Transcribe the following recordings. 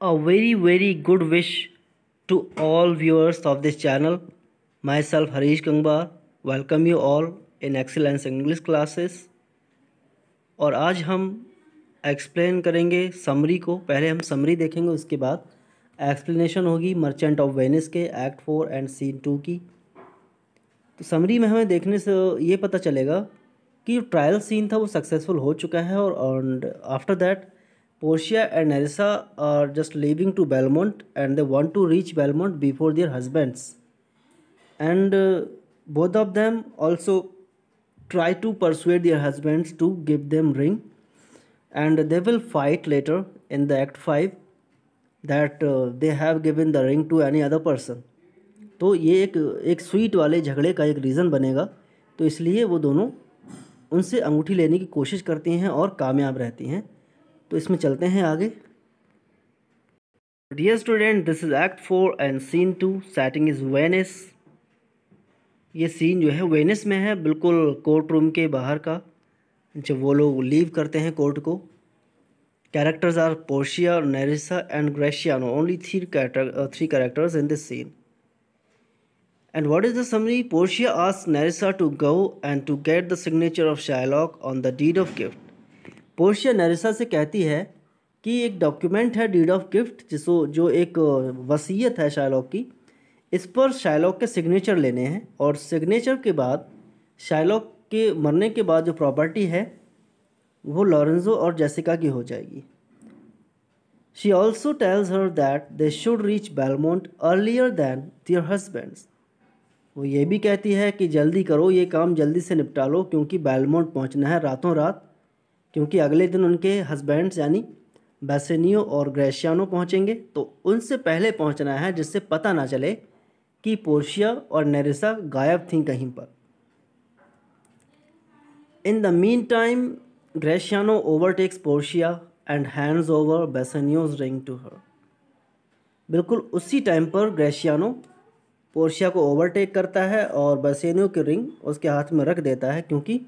a very very good wish to all viewers of this channel. Myself Harish Gangba welcome you all in excellence English classes. और आज हम explain करेंगे summary को पहले हम summary देखेंगे उसके बाद एक्सप्लेनेशन होगी मर्चेंट ऑफ वेनिस के act four and scene two की तो समरी में हमें देखने से ये पता चलेगा कि जो ट्रायल सीन था वो सक्सेसफुल हो चुका है और after that Portia and Nerissa are just living to Belmont and they want to reach Belmont before their husbands and both of them also try to persuade their husbands to give them ring and they will fight later in the act five that they have given the ring to any other person तो ये एक, एक sweet वाले झगड़े का एक reason बनेगा तो इसलिए वो दोनों उनसे अंगूठी लेने की कोशिश करती हैं और कामयाब रहती हैं तो इसमें चलते हैं आगे dear student this is act four and scene two setting is Venice ये सीन जो है वेनिस में है बिल्कुल कोर्ट रूम के बाहर का जब वो लोग लीव करते हैं कोर्ट को characters are Portia Nerissa and Gratiano only three character three characters in this scene and what is the summary Portia ask Nerissa to go and to get the signature of Shylock on the deed of gift Portia Nerissa से कहती है कि एक document है deed of gift जिसो जो एक वसीयत है शायलॉक की इस पर शायलॉक के सिग्नेचर लेने हैं और सिग्नेचर के बाद शायलॉक के मरने के बाद जो प्रॉपर्टी है वो लॉरेंजो और जैसिका की हो जाएगी she also tells her that they should reach Belmont earlier than their husbands वो ये भी कहती है कि जल्दी करो ये काम जल्दी से निपटा लो क्योंकि बेलमोंट पहुंचना है रातों रात क्योंकि अगले दिन उनके हस्बैंड यानी बैसेनियो और ग्रेशियानो पहुंचेंगे तो उनसे पहले पहुंचना है जिससे पता ना चले कि पोर्शिया और नरिसा गायब थीं कहीं पर in the meantime Gratiano overtakes Portia and hands over Bassanio's ring to her बिल्कुल उसी टाइम पर ग्रेशियानो पोर्शिया को ओवरटेक करता है और बेसेनियो की रिंग उसके हाथ में रख देता है क्योंकि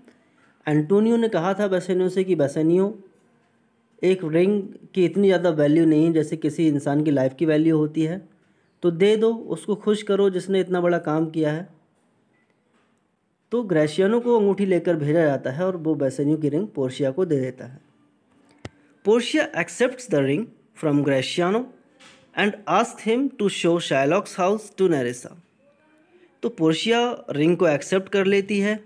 एंटोनियो ने कहा था बैसेनियो से कि बैसेनियो एक रिंग की इतनी ज़्यादा वैल्यू नहीं है जैसे किसी इंसान की लाइफ की वैल्यू होती है तो दे दो उसको खुश करो जिसने इतना बड़ा काम किया है तो ग्रेशियनो को अंगूठी लेकर भेजा जाता है और वो बैसेनियो की रिंग पोर्शिया को दे देता है Portia accept the ring from Gratiano and ask him to show Shylock's house to Nerissa तो पोर्शिया रिंग को एक्सेप्ट कर लेती है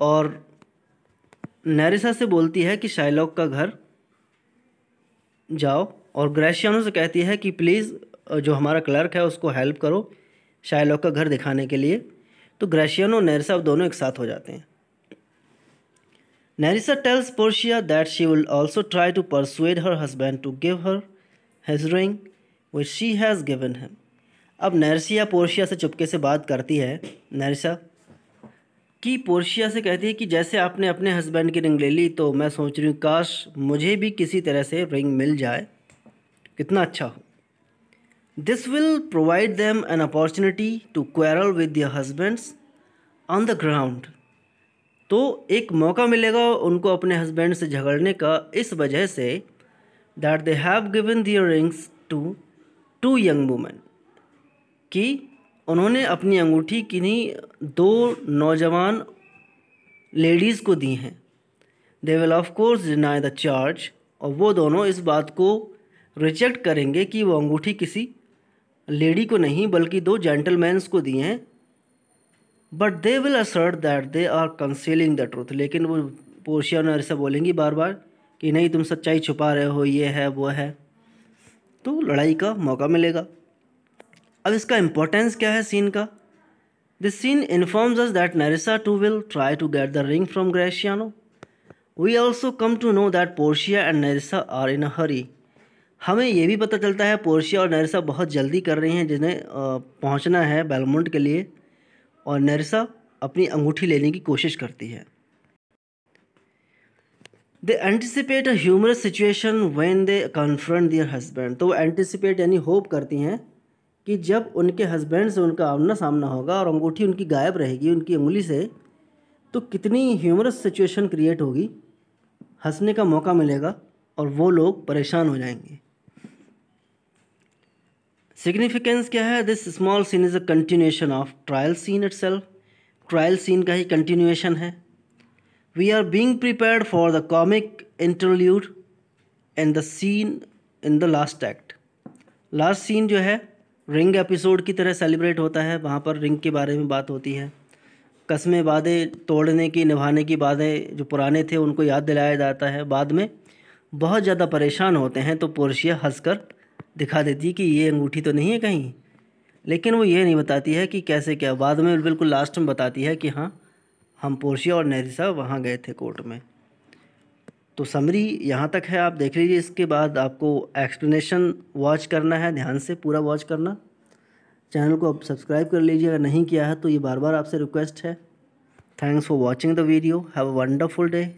और नैरिसा से बोलती है कि शाइलॉक का घर जाओ और ग्रेशियानो से कहती है कि प्लीज़ जो हमारा क्लर्क है उसको हेल्प करो शाइलॉक का घर दिखाने के लिए तो ग्रेशियानो और नैरिसा दोनों एक साथ हो जाते हैं Nerissa tells Portia that she will also try to persuade her husband to give her his ring which she has given him अब नैरसिया पोर्शिया से चुपके से बात करती है नैरिसा कि पोर्शिया से कहती है कि जैसे आपने अपने हस्बैंड की रिंग ले ली तो मैं सोच रही हूँ काश मुझे भी किसी तरह से रिंग मिल जाए कितना अच्छा हो this will provide them an opportunity to quarrel with your husbands on the ground तो एक मौका मिलेगा उनको अपने हस्बैंड से झगड़ने का इस वजह से that they have given their rings to two young women कि उन्होंने अपनी अंगूठी किन्हीं दो नौजवान लेडीज़ को दी हैं they will of course deny the charge और वो दोनों इस बात को रिजेक्ट करेंगे कि वो अंगूठी किसी लेडी को नहीं बल्कि दो जेंटलमैंस को दिए हैं but they will assert that they are concealing the truth लेकिन वो पोर्शिया और ऐसा बोलेंगी बार बार कि नहीं तुम सच्चाई छुपा रहे हो ये है वो है तो लड़ाई का मौका मिलेगा अब इसका इम्पोर्टेंस क्या है सीन का this scene informs us that Nerissa too will try to get the ring from Gratiano we also come to know that Portia and Nerissa are in a hurry हमें यह भी पता चलता है पोर्शिया और नरिसा बहुत जल्दी कर रही हैं जिन्हें पहुंचना है बेलमोंट के लिए और नरिसा अपनी अंगूठी लेने की कोशिश करती है they anticipate a humorous situation when they confront their husband तो वो एंटिसिपेट यानी होप करती हैं कि जब उनके हस्बैंड से उनका आमना सामना होगा और अंगूठी उनकी गायब रहेगी उनकी उंगली से तो कितनी ह्यूमरस सिचुएशन क्रिएट होगी हंसने का मौका मिलेगा और वो लोग परेशान हो जाएंगे सिग्निफिकेंस क्या है this small scene is a continuation of trial scene it trial scene का ही कंटिन्यूएशन है we are being prepare for the comic interlude and the scene in the last act last scene जो है ring episode की तरह celebrate होता है वहाँ पर रिंग के बारे में बात होती है कस्में वादे तोड़ने की निभाने की वादे जो पुराने थे उनको याद दिलाया जाता है बाद में बहुत ज़्यादा परेशान होते हैं तो पोर्शिया हंसकर दिखा देती है कि ये अंगूठी तो नहीं है कहीं लेकिन वो ये नहीं बताती है कि कैसे क्या बाद में बिल्कुल लास्ट में बताती है कि हाँ हम पोर्शिया और साहब वहाँ गए थे कोर्ट में तो समरी यहाँ तक है आप देख लीजिए इसके बाद आपको एक्सप्लेनेशन वॉच करना है ध्यान से पूरा वॉच करना चैनल को आप सब्सक्राइब कर लीजिए अगर नहीं किया है तो ये बार बार आपसे रिक्वेस्ट है thanks for watching the video have a wonderful day